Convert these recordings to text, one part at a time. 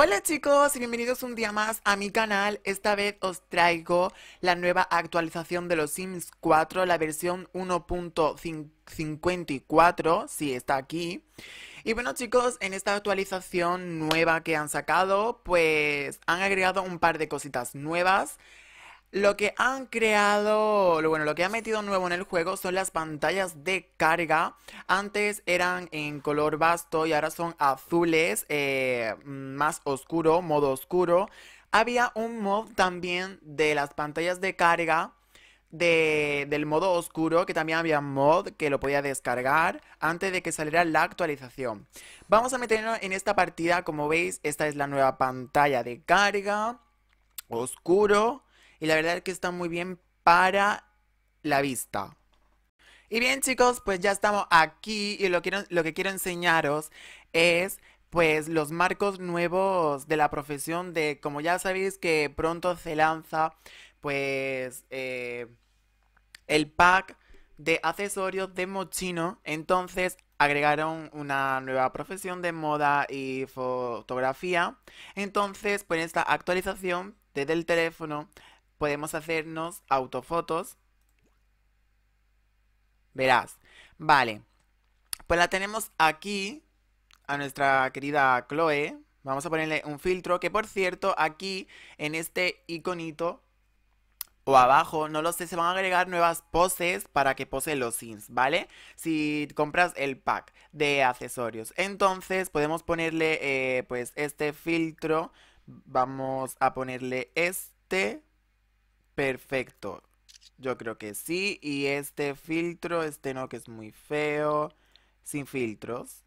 Hola chicos y bienvenidos un día más a mi canal. Esta vez os traigo la nueva actualización de los Sims 4, la versión 1.54, si está aquí. Y bueno chicos, en esta actualización nueva que han sacado, pues han agregado un par de cositas nuevas. Lo que han creado, bueno, lo que han metido nuevo en el juego son las pantallas de carga. Antes eran en color vasto y ahora son azules, eh, más oscuro, modo oscuro. Había un mod también de las pantallas de carga del modo oscuro, que también había mod que lo podía descargar antes de que saliera la actualización. Vamos a meternos en esta partida, como veis, esta es la nueva pantalla de carga, oscuro, y la verdad es que está muy bien para la vista. Y bien chicos, pues ya estamos aquí y lo, quiero, lo que quiero enseñaros es pues los marcos nuevos de la profesión de, como ya sabéis que pronto se lanza pues eh, el pack de accesorios de Mochino, entonces agregaron una nueva profesión de moda y fotografía, entonces pues esta actualización desde el teléfono podemos hacernos autofotos. Verás. Vale. Pues la tenemos aquí, a nuestra querida Chloe. Vamos a ponerle un filtro, que por cierto, aquí, en este iconito, o abajo, no lo sé, se van a agregar nuevas poses para que pose los sims, ¿vale? Si compras el pack de accesorios. Entonces podemos ponerle, eh, pues, este filtro. Vamos a ponerle este perfecto. Yo creo que sí. Y este filtro, este no, que es muy feo. Sin filtros.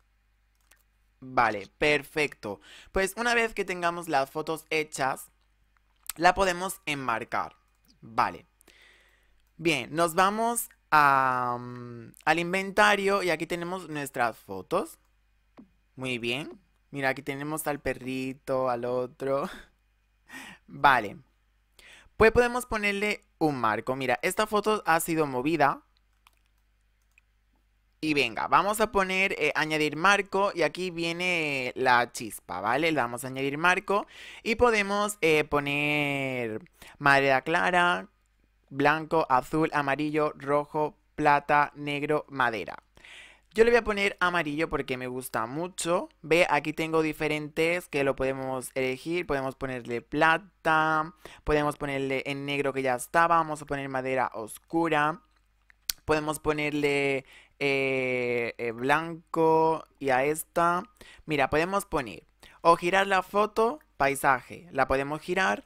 Vale, perfecto. Pues una vez que tengamos las fotos hechas, la podemos enmarcar. Vale. Bien, nos vamos mm, al inventario y aquí tenemos nuestras fotos. Muy bien. Mira, aquí tenemos al perrito, al otro. vale. Pues podemos ponerle un marco. Mira, esta foto ha sido movida. Y venga, vamos a poner eh, añadir marco y aquí viene la chispa, ¿vale? Le damos a añadir marco y podemos eh, poner madera clara, blanco, azul, amarillo, rojo, plata, negro, madera. Yo le voy a poner amarillo porque me gusta mucho. Ve, aquí tengo diferentes que lo podemos elegir. Podemos ponerle plata, podemos ponerle en negro que ya estaba, vamos a poner madera oscura. Podemos ponerle eh, eh, blanco y a esta. Mira, podemos poner o girar la foto, paisaje. La podemos girar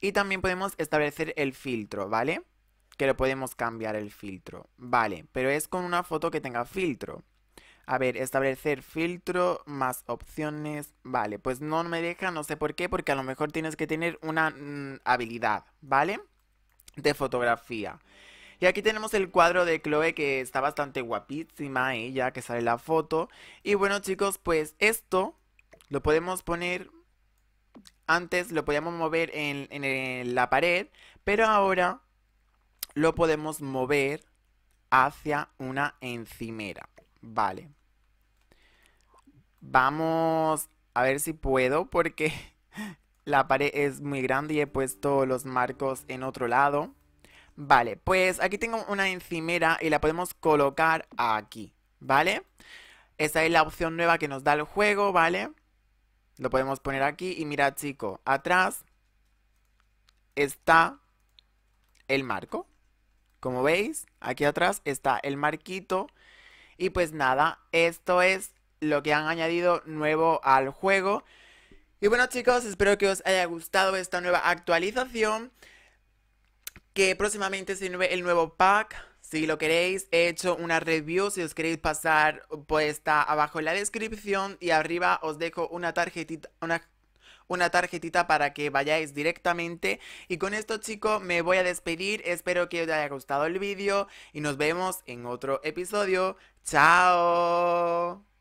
y también podemos establecer el filtro, ¿vale? que lo podemos cambiar el filtro. Vale, pero es con una foto que tenga filtro. A ver, establecer filtro más opciones. Vale, pues no me deja, no sé por qué, porque a lo mejor tienes que tener una mm, habilidad, ¿vale? De fotografía. Y aquí tenemos el cuadro de Chloe que está bastante guapísima ya que sale la foto. Y bueno chicos, pues esto lo podemos poner... Antes lo podíamos mover en la pared, pero ahora lo podemos mover hacia una encimera. Vale. Vamos a ver si puedo porque la pared es muy grande y he puesto los marcos en otro lado. Vale, pues aquí tengo una encimera y la podemos colocar aquí, ¿vale? Esa es la opción nueva que nos da el juego, ¿vale? Lo podemos poner aquí y mira, chico, atrás está el marco, como veis, aquí atrás está el marquito. Y pues nada, esto es lo que han añadido nuevo al juego. Y bueno chicos, espero que os haya gustado esta nueva actualización. Que próximamente se ve el nuevo pack. Si lo queréis, he hecho una review. Si os queréis pasar, pues está abajo en la descripción. Y arriba os dejo una tarjetita, una una tarjetita para que vayáis directamente. Y con esto chicos me voy a despedir, espero que os haya gustado el vídeo y nos vemos en otro episodio. ¡Chao!